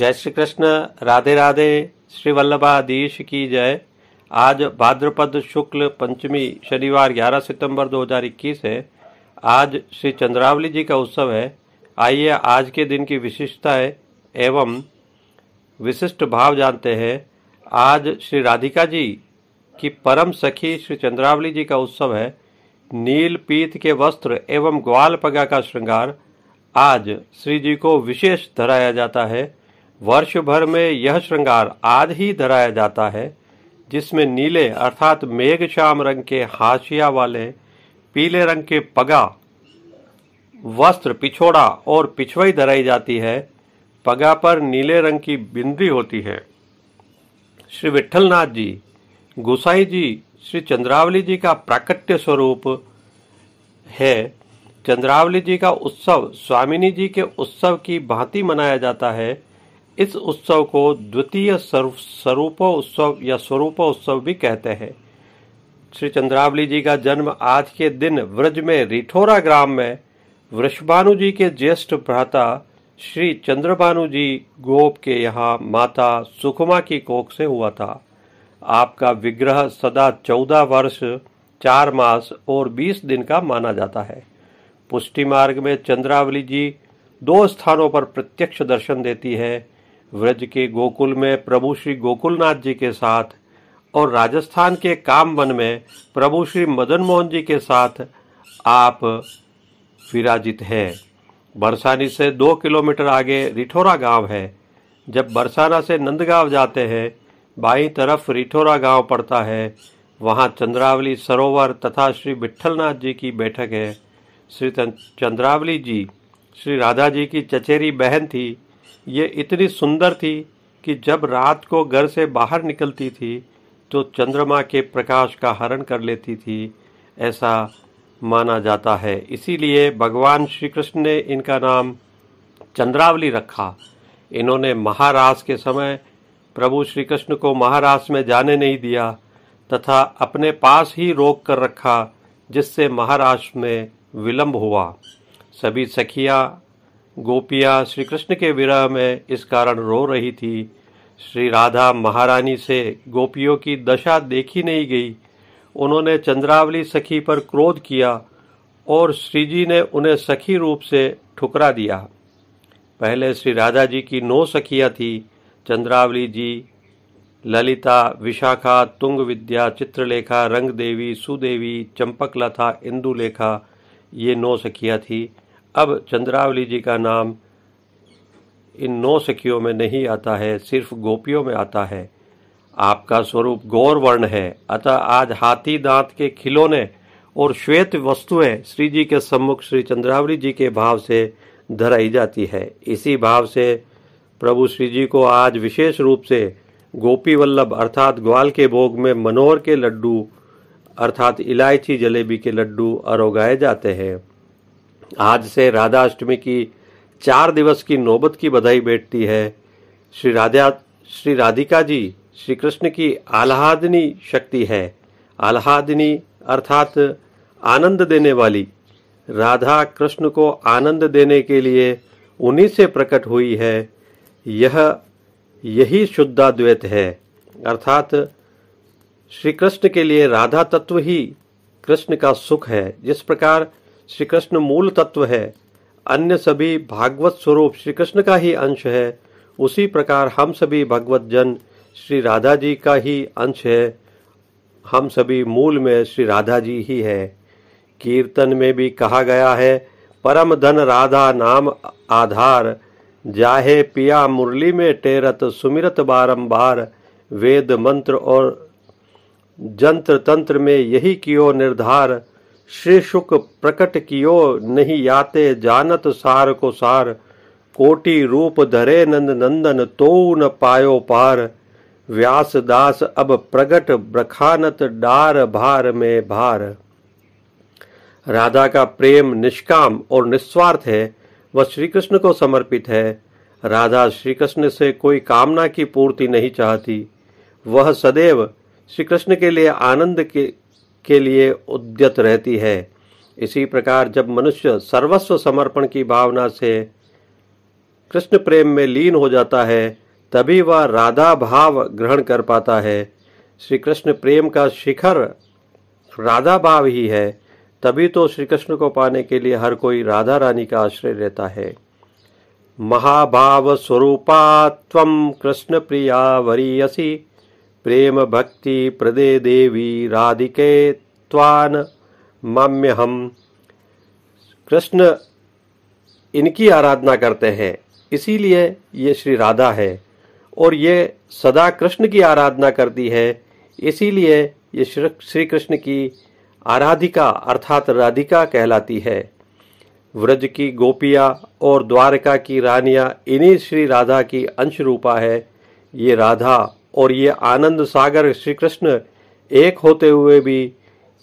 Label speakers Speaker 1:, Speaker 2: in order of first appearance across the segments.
Speaker 1: जय श्री कृष्ण राधे राधे श्री वल्लभाधीश की जय आज भाद्रपद शुक्ल पंचमी शनिवार 11 सितंबर 2021 है आज श्री चंद्रावली जी का उत्सव है आइए आज के दिन की विशिष्टताएं एवं विशिष्ट भाव जानते हैं आज श्री राधिका जी की परम सखी श्री चंद्रावली जी का उत्सव है नील पीत के वस्त्र एवं ग्वाल पगा का श्रृंगार आज श्री जी को विशेष धराया जाता है वर्ष भर में यह श्रृंगार आज ही धराया जाता है जिसमें नीले अर्थात मेघ श्याम रंग के हाशिया वाले पीले रंग के पगा वस्त्र पिछोड़ा और पिछवई धराई जाती है पगा पर नीले रंग की बिंदी होती है श्री विठलनाथ जी गोसाई जी श्री चंद्रावली जी का प्राकट्य स्वरूप है चंद्रावली जी का उत्सव स्वामिनी जी के उत्सव की भांति मनाया जाता है इस उत्सव को द्वितीय स्वरूप उत्सव या स्वरूप उत्सव भी कहते हैं श्री चंद्रावली जी का जन्म आज के दिन व्रज में रिठोरा ग्राम में वृषभानु जी के ज्येष्ठ भ्राता श्री चंद्रभानु जी गोप के यहाँ माता सुखमा की कोख से हुआ था आपका विग्रह सदा चौदह वर्ष चार मास और बीस दिन का माना जाता है पुष्टि मार्ग में चंद्रावली जी दो स्थानों पर प्रत्यक्ष दर्शन देती है व्रज के गोकुल में प्रभु श्री गोकुलनाथ जी के साथ और राजस्थान के कामवन में प्रभु श्री मदन मोहन जी के साथ आप विराजित हैं बरसानी से दो किलोमीटर आगे रिठोरा गांव है जब बरसाना से नंदगांव जाते हैं बाई तरफ रिठोरा गांव पड़ता है वहां चंद्रावली सरोवर तथा श्री विट्ठलनाथ जी की बैठक है श्री चंद्रावली जी श्री राधा जी की चचेरी बहन थी ये इतनी सुंदर थी कि जब रात को घर से बाहर निकलती थी तो चंद्रमा के प्रकाश का हरण कर लेती थी ऐसा माना जाता है इसीलिए भगवान श्री कृष्ण ने इनका नाम चंद्रावली रखा इन्होंने महाराज के समय प्रभु श्री कृष्ण को महाराज में जाने नहीं दिया तथा अपने पास ही रोक कर रखा जिससे महाराष्ट्र में विलंब हुआ सभी सखियां गोपियाँ श्री कृष्ण के विरह में इस कारण रो रही थी श्री राधा महारानी से गोपियों की दशा देखी नहीं गई उन्होंने चंद्रावली सखी पर क्रोध किया और श्रीजी ने उन्हें सखी रूप से ठुकरा दिया पहले श्री राधा जी की नौ सखियाँ थी चंद्रावली जी ललिता विशाखा तुंग विद्या चित्रलेखा रंगदेवी सुदेवी चंपकलता इंदुलेखा ये नौ सखियाँ थी अब चंद्रावली जी का नाम इन नौ सखियों में नहीं आता है सिर्फ गोपियों में आता है आपका स्वरूप गौर वर्ण है अतः आज हाथी दांत के खिलौने और श्वेत वस्तुएं श्री जी के सम्मुख श्री चंद्रावली जी के भाव से धराई जाती है इसी भाव से प्रभु श्री जी को आज विशेष रूप से गोपी वल्लभ अर्थात ग्वाल के भोग में मनोहर के लड्डू अर्थात इलायची जलेबी के लड्डू अरोगाए जाते हैं आज से राधा अष्टमी की चार दिवस की नौबत की बधाई बैठती है श्री राधा श्री राधिका जी श्री कृष्ण की आह्लादनी शक्ति है आह्लादनी अर्थात आनंद देने वाली राधा कृष्ण को आनंद देने के लिए उन्हीं से प्रकट हुई है यह यही शुद्धाद्वैत है अर्थात श्री कृष्ण के लिए राधा तत्व ही कृष्ण का सुख है जिस प्रकार श्री कृष्ण मूल तत्व है अन्य सभी भागवत स्वरूप श्री कृष्ण का ही अंश है उसी प्रकार हम सभी भगवत जन श्री राधा जी का ही अंश है हम सभी मूल में श्री राधा जी ही है कीर्तन में भी कहा गया है परम धन राधा नाम आधार जाहे पिया मुरली में टेरत सुमिरत बारंबार वेद मंत्र और जंत्र तंत्र में यही कियो निर्धार श्री शुक प्रकट कियो नहीं याते जानत सार को सार कोटि रूप धरे नंद नंदन तो न पायो पार व्यास दास अब प्रगट ब्रखानत डार भार में भार राधा का प्रेम निष्काम और निस्वार्थ है वह श्री कृष्ण को समर्पित है राधा श्री कृष्ण से कोई कामना की पूर्ति नहीं चाहती वह सदैव श्री कृष्ण के लिए आनंद के के लिए उद्यत रहती है इसी प्रकार जब मनुष्य सर्वस्व समर्पण की भावना से कृष्ण प्रेम में लीन हो जाता है तभी वह राधा भाव ग्रहण कर पाता है श्री कृष्ण प्रेम का शिखर राधा भाव ही है तभी तो श्री कृष्ण को पाने के लिए हर कोई राधा रानी का आश्रय लेता है महाभाव स्वरूपा तम कृष्ण प्रिया वरीयसी प्रेम भक्ति प्रदे देवी राधिके त्वान हम कृष्ण इनकी आराधना करते हैं इसीलिए ये श्री राधा है और ये सदा कृष्ण की आराधना करती है इसीलिए ये श्री कृष्ण की आराधिका अर्थात राधिका कहलाती है व्रज की गोपिया और द्वारका की रानिया इन्हीं श्री राधा की अंश रूपा है ये राधा और ये आनंद सागर श्री कृष्ण एक होते हुए भी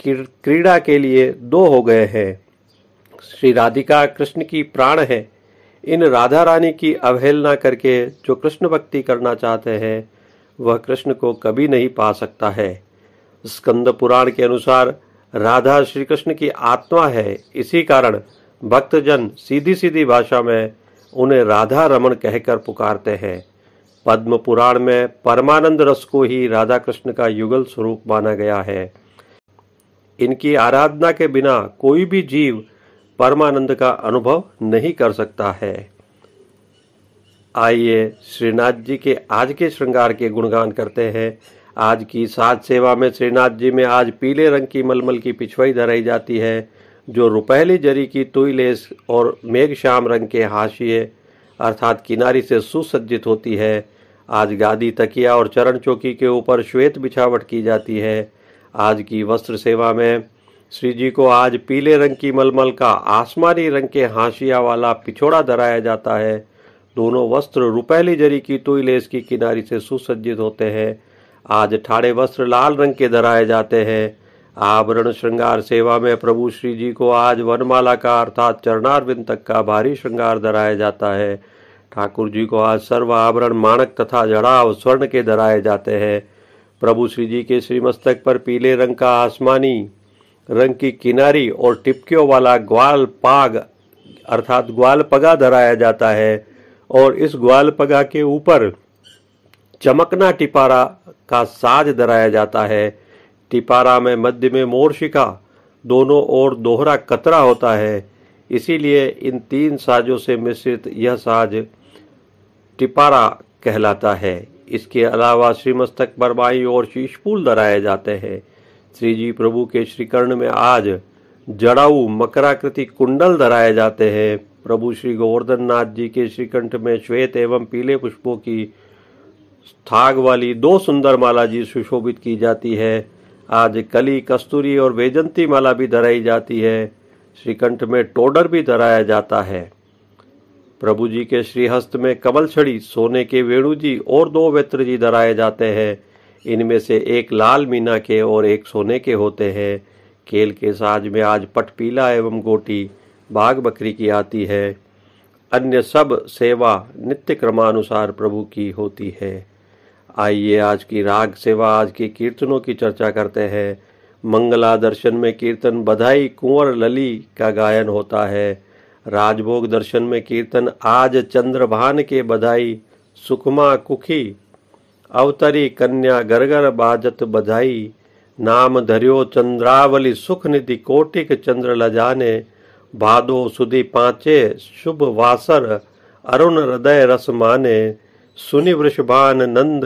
Speaker 1: क्रीड़ा के लिए दो हो गए हैं श्री राधिका कृष्ण की प्राण है इन राधा रानी की अवहेलना करके जो कृष्ण भक्ति करना चाहते हैं वह कृष्ण को कभी नहीं पा सकता है स्कंद पुराण के अनुसार राधा श्री कृष्ण की आत्मा है इसी कारण भक्तजन सीधी सीधी भाषा में उन्हें राधा रमन कहकर पुकारते हैं पद्म पुराण में परमानंद रस को ही राधा कृष्ण का युगल स्वरूप माना गया है इनकी आराधना के बिना कोई भी जीव परमानंद का अनुभव नहीं कर सकता है आइए श्रीनाथ जी के आज के श्रृंगार के गुणगान करते हैं आज की साज सेवा में श्रीनाथ जी में आज पीले रंग की मलमल की पिछवाई धराई जाती है जो रुपहली जरी की तुई लेस और मेघ श्याम रंग के हाशिए अर्थात किनारी से सुसज्जित होती है आज गादी तकिया और चरण चौकी के ऊपर श्वेत बिछावट की जाती है आज की वस्त्र सेवा में श्री जी को आज पीले रंग की मलमल का आसमानी रंग के हाशिया वाला पिछोड़ा धराया जाता है दोनों वस्त्र रुपैली जरी की तुई लेस की किनारी से सुसज्जित होते हैं आज ठाड़े वस्त्र लाल रंग के धराए जाते हैं आभरण श्रृंगार सेवा में प्रभु श्री जी को आज वनमाला का अर्थात चरणार्विंद तक का भारी श्रृंगार धराया जाता है ठाकुर जी को आज सर्व आवरण माणक तथा जड़ाव स्वर्ण के धराए जाते हैं प्रभु श्री जी के श्रीमस्तक पर पीले रंग का आसमानी रंग की किनारी और टिपकियों वाला ग्वाल पाग अर्थात ग्वाल पगा धराया जाता है और इस ग्वाल पगा के ऊपर चमकना टिपारा का साज धराया जाता है टिपारा में मध्य में मोर्शिका दोनों ओर दोहरा कतरा होता है इसीलिए इन तीन साजों से मिश्रित यह साज टिपारा कहलाता है इसके अलावा श्रीमस्तक बरबाई और शीशफूल दराए जाते हैं श्री जी प्रभु के श्रीकर्ण में आज जड़ाऊ मकराकृति कुंडल धराए जाते हैं प्रभु श्री गोवर्धन नाथ जी के श्रीकंठ में श्वेत एवं पीले पुष्पों की थाग वाली दो सुंदर माला जी सुशोभित की जाती है आज कली कस्तूरी और वेजंती माला भी धराई जाती है श्रीकंठ में टोडर भी धराया जाता है प्रभु जी के श्रीहस्त में कमल छड़ी सोने के वेणु जी और दो वेत्र जी धराए जाते हैं इनमें से एक लाल मीना के और एक सोने के होते हैं केल के साज में आज पट पीला एवं गोटी बाघ बकरी की आती है अन्य सब सेवा नित्य क्रमानुसार प्रभु की होती है आइए आज की राग सेवा आज के कीर्तनों की चर्चा करते हैं मंगला दर्शन में कीर्तन बधाई कुंवर लली का गायन होता है राजभोग दर्शन में कीर्तन आज चंद्रभान के बधाई सुकमा कुखी अवतरी कन्या गरगर बाजत बधाई नाम धर्यो चंद्रावली सुख निधि कोटिक चंद्र लजाने भादो सुधी पांचे शुभ वासर अरुण हृदय रस माने सुनि वृषभान नंद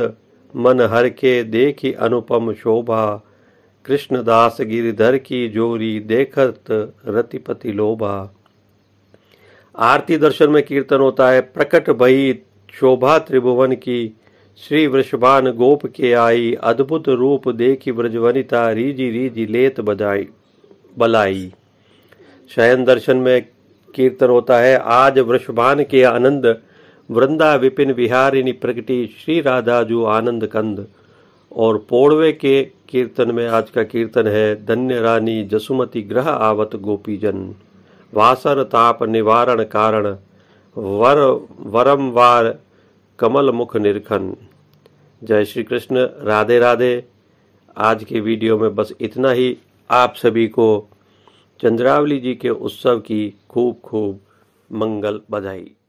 Speaker 1: मन हर के देखी अनुपम शोभा कृष्णदास गिरिधर की जोरी देखत रतिपति लोभा आरती दर्शन में कीर्तन होता है प्रकट भई शोभा त्रिभुवन की श्री वृषभान गोप के आई अद्भुत रूप देखी ब्रजवनिता रीजी रीजी लेत बधाई बलाई शयन दर्शन में कीर्तन होता है आज वृषभान के आनंद वृंदा विपिन विहारिणी प्रकटि श्री राधा जो आनंद कंद और पोड़वे के कीर्तन में आज का कीर्तन है धन्य रानी जसुमती ग्रह आवत गोपीजन વાસર ताप निवारण कारण वर वरमवार कमल मुख निरखन जय श्री कृष्ण राधे राधे आज के वीडियो में बस इतना ही आप सभी को चंद्रावली जी के उत्सव की खूब खूब मंगल बधाई